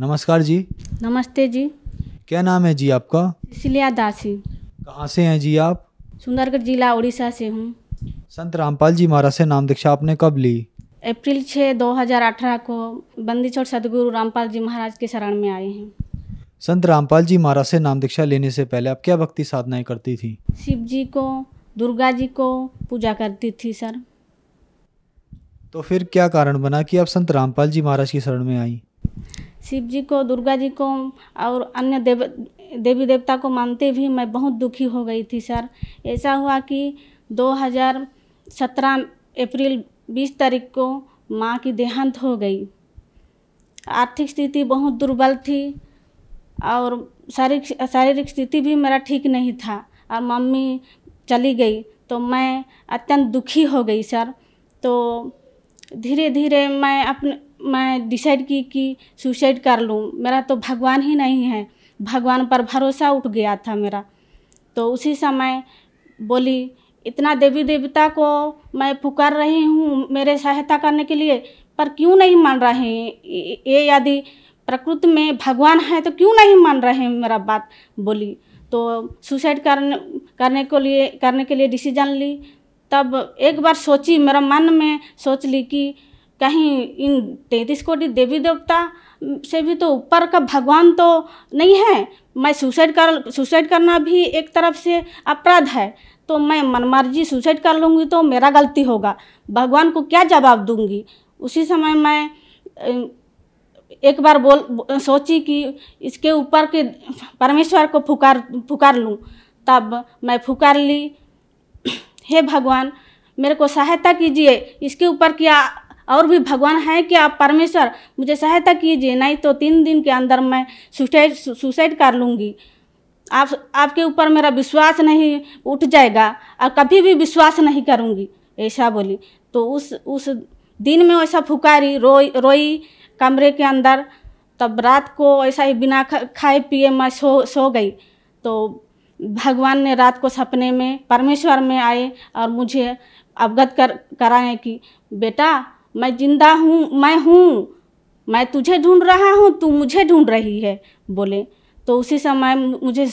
नमस्कार जी नमस्ते जी क्या नाम है जी आपका सिलिया दासी कहाँ से हैं जी आप सुंदरगढ़ जिला उड़ीसा से हूँ संत रामपाल जी महाराज से नाम दीक्षा आपने कब ली अप्रैल छः 2018 को बंदी छोड़ सदगुरु रामपाल जी महाराज के शरण में आए हैं संत रामपाल जी महाराज से नाम दीक्षा लेने से पहले आप क्या भक्ति साधनाएं करती थी शिव जी को दुर्गा जी को पूजा करती थी सर तो फिर क्या कारण बना कि आप संत रामपाल जी महाराज की शरण में आई शिव जी को दुर्गा जी को और अन्य देव देवी देवता को मानते भी मैं बहुत दुखी हो गई थी सर ऐसा हुआ कि 2017 अप्रैल 20 तारीख को माँ की देहांत हो गई आर्थिक स्थिति बहुत दुर्बल थी और शारीरिक शारीरिक स्थिति भी मेरा ठीक नहीं था और मम्मी चली गई तो मैं अत्यंत दुखी हो गई सर तो धीरे धीरे मैं अपने मैं डिसाइड की कि सुसाइड कर लूँ मेरा तो भगवान ही नहीं है भगवान पर भरोसा उठ गया था मेरा तो उसी समय बोली इतना देवी देवता को मैं पुकार रही हूँ मेरे सहायता करने के लिए पर क्यों नहीं मान रहे हैं ये यदि प्रकृति में भगवान है तो क्यों नहीं मान रहे हैं मेरा बात बोली तो सुसाइड करने करने को लिए करने के लिए डिसीजन ली तब एक बार सोची मेरा मन में सोच ली कि कहीं इन तैंतीस कोटि देवी देवता से भी तो ऊपर का भगवान तो नहीं है मैं सुसाइड कर सुसाइड करना भी एक तरफ से अपराध है तो मैं मनमर्जी सुसाइड कर लूँगी तो मेरा गलती होगा भगवान को क्या जवाब दूँगी उसी समय मैं एक बार बोल सोची कि इसके ऊपर के परमेश्वर को फुकार पुकार लूँ तब मैं पुकार ली हे भगवान मेरे को सहायता कीजिए इसके ऊपर क्या और भी भगवान है कि आप परमेश्वर मुझे सहायता कीजिए नहीं तो तीन दिन के अंदर मैं सुसाइड सुसाइड कर लूँगी आप आपके ऊपर मेरा विश्वास नहीं उठ जाएगा और कभी भी विश्वास नहीं करूँगी ऐसा बोली तो उस उस दिन में वैसा फुकारी रोई रोई कमरे के अंदर तब रात को ऐसा ही बिना खाए पिए मैं सो सो गई तो भगवान ने रात को सपने में परमेश्वर में आए और मुझे अवगत कर कराएं कि बेटा मैं जिंदा हूँ मैं हूँ मैं तुझे ढूंढ रहा हूँ तू मुझे ढूंढ रही है बोले तो उसी समय मुझे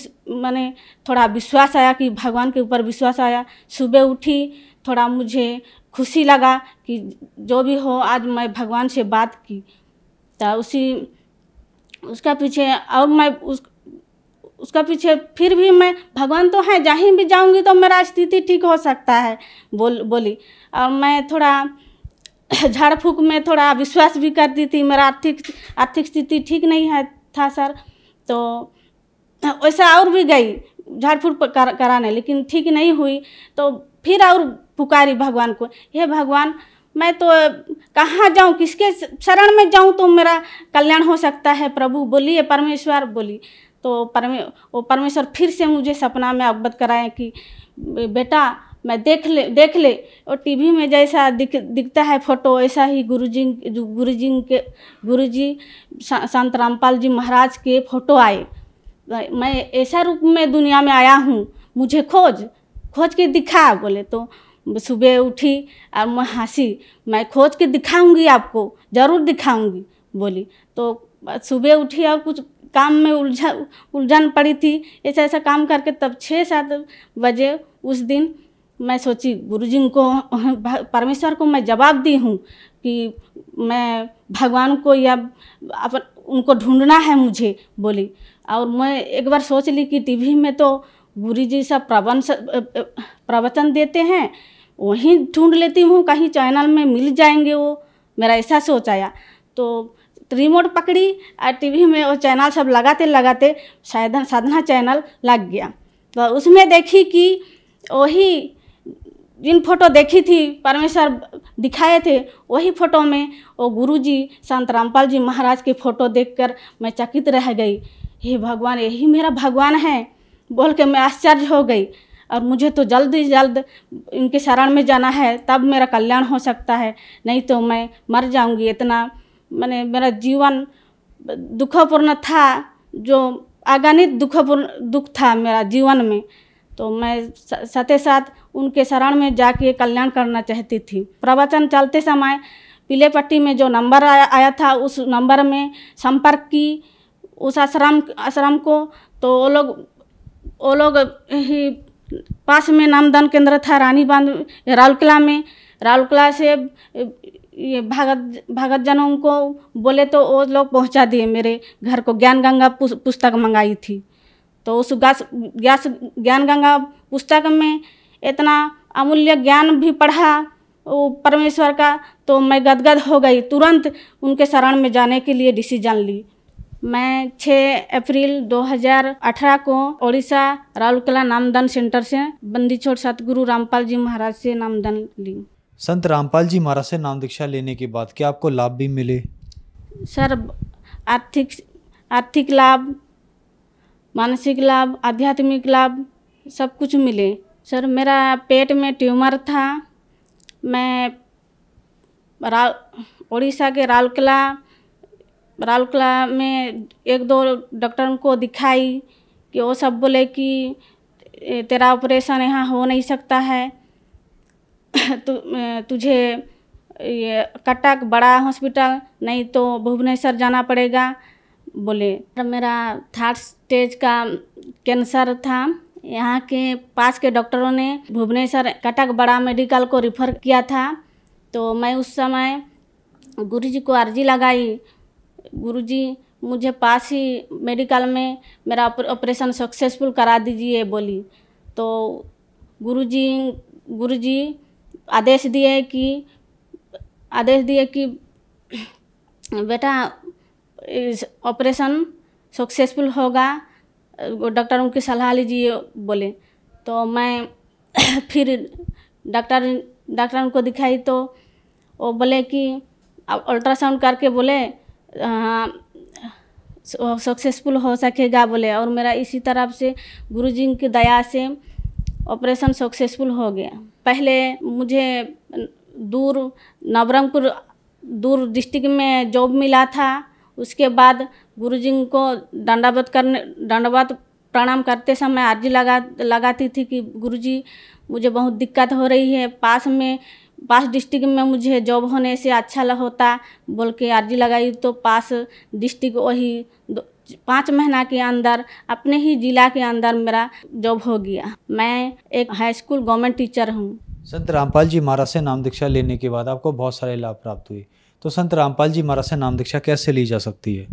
मैंने थोड़ा विश्वास आया कि भगवान के ऊपर विश्वास आया सुबह उठी थोड़ा मुझे खुशी लगा कि जो भी हो आज मैं भगवान से बात की तो उसी उसका पीछे और मैं उस उसका पीछे फिर भी मैं भगवान तो है जहीं भी जाऊंगी तो मेरा स्थिति ठीक हो सकता है बोल बोली और मैं थोड़ा झाड़ फूँक में थोड़ा विश्वास भी करती थी मेरा आर्थिक आर्थिक स्थिति ठीक नहीं है था सर तो वैसा और भी गई झाड़ फूँक कर, कराने लेकिन ठीक नहीं हुई तो फिर और पुकारी भगवान को हे भगवान मैं तो कहाँ जाऊँ किसके शरण में जाऊँ तो मेरा कल्याण हो सकता है प्रभु बोलिए परमेश्वर बोली तो परमे वो परमेश्वर फिर से मुझे सपना में अवगत कराए कि बेटा मैं देख ले देख ले और टीवी में जैसा दिख दिखता है फोटो ऐसा ही गुरुजी गुरुजी के गुरुजी संत रामपाल जी महाराज के फोटो आए मैं ऐसा रूप में दुनिया में आया हूँ मुझे खोज खोज के दिखा बोले तो सुबह उठी और मैं हंसी मैं खोज के दिखाऊंगी आपको ज़रूर दिखाऊंगी बोली तो सुबह उठी और कुछ काम में उलझा उलझन पड़ी थी ऐसा ऐसा काम करके तब छः सात बजे उस दिन मैं सोची गुरु जी को परमेश्वर को मैं जवाब दी हूँ कि मैं भगवान को या अपन उनको ढूंढना है मुझे बोली और मैं एक बार सोच ली कि टीवी में तो गुरु जी सब प्रवन प्रवचन देते हैं वहीं ढूंढ लेती हूँ कहीं चैनल में मिल जाएंगे वो मेरा ऐसा सोच आया तो रिमोट पकड़ी और टीवी में वो चैनल सब लगाते लगाते साधना चैनल लग गया तो उसमें देखी कि वही जिन फोटो देखी थी परमेश्वर दिखाए थे वही फोटो में वो गुरुजी संत रामपाल जी महाराज के फ़ोटो देखकर मैं चकित रह गई हे भगवान यही मेरा भगवान है बोल के मैं आश्चर्य हो गई और मुझे तो जल्द ही जल्द इनके शरण में जाना है तब मेरा कल्याण हो सकता है नहीं तो मैं मर जाऊंगी इतना मैंने मेरा जीवन दुखपूर्ण था जो अगणित दुखपूर्ण दुख था मेरा जीवन में तो मैं साथ साथ उनके शरण में जाके कल्याण करना चाहती थी प्रवचन चलते समय पीले पट्टी में जो नंबर आया, आया था उस नंबर में संपर्क की उस आश्रम आश्रम को तो वो लोग वो लोग ही पास में नामदान केंद्र था रानी बांध राउलकला में राउलकला से ये भगत भगत जनों को बोले तो वो लोग पहुंचा दिए मेरे घर को ज्ञान गंगा पुस्तक मंगाई थी तो उस गस ज्ञान गंगा पुस्तक में इतना अमूल्य ज्ञान भी पढ़ा वो परमेश्वर का तो मैं गदगद हो गई तुरंत उनके शरण में जाने के लिए डिसीजन ली मैं 6 अप्रैल 2018 को ओडिशा राउरकला नामदान सेंटर से बंदी छोड़ सतगुरु रामपाल जी महाराज से नामदान ली संत रामपाल जी महाराज से नाम दीक्षा लेने के बाद क्या आपको लाभ भी मिले सर आर्थिक आर्थिक लाभ मानसिक लाभ आध्यात्मिक लाभ सब कुछ मिले सर मेरा पेट में ट्यूमर था मैं उड़ीसा के रालकला रालकला में एक दो डॉक्टर को दिखाई कि वो सब बोले कि तेरा ऑपरेशन यहाँ हो नहीं सकता है तु, तुझे ये कटक बड़ा हॉस्पिटल नहीं तो भुवनेश्वर जाना पड़ेगा बोले तो मेरा थर्ड स्टेज का कैंसर था यहाँ के पास के डॉक्टरों ने भुवनेश्वर कटक बड़ा मेडिकल को रिफ़र किया था तो मैं उस समय गुरु जी को अर्जी लगाई गुरु जी मुझे पास ही मेडिकल में मेरा ऑपरेशन सक्सेसफुल करा दीजिए बोली तो गुरु जी गुरु जी आदेश दिए कि आदेश दिए कि बेटा ऑपरेशन सक्सेसफुल होगा डॉक्टरों की सलाह लीजिए बोले तो मैं फिर डॉक्टर डॉक्टर को दिखाई तो वो बोले कि अल्ट्रासाउंड करके बोले हाँ सक्सेसफुल हो सकेगा बोले और मेरा इसी तरफ से गुरु जी की दया से ऑपरेशन सक्सेसफुल हो गया पहले मुझे दूर नवरंगपुर दूर डिस्ट्रिक्ट में जॉब मिला था उसके बाद गुरु जी को दंडावत करने दंडावत प्रणाम करते समय अर्जी लगा लगाती थी कि गुरु जी मुझे बहुत दिक्कत हो रही है पास में पास डिस्ट्रिक्ट में मुझे जॉब होने से अच्छा होता बोल के अर्जी लगाई तो पास डिस्ट्रिक्ट वही पाँच महीना के अंदर अपने ही जिला के अंदर मेरा जॉब हो गया मैं एक हाई स्कूल गवर्नमेंट टीचर हूँ संत रामपाल जी महाराज से नाम दीक्षा लेने के बाद आपको बहुत सारे लाभ प्राप्त हुए तो संत रामपाल जी महाराज से नाम दीक्षा कैसे ली जा सकती है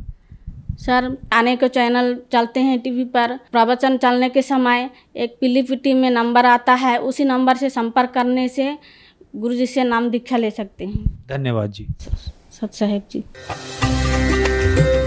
सर आने के चैनल चलते हैं टीवी पर प्रवचन चलने के समय एक पीली पिटी में नंबर आता है उसी नंबर से संपर्क करने से गुरु जी से नाम दीक्षा ले सकते हैं धन्यवाद जी सत साहेब जी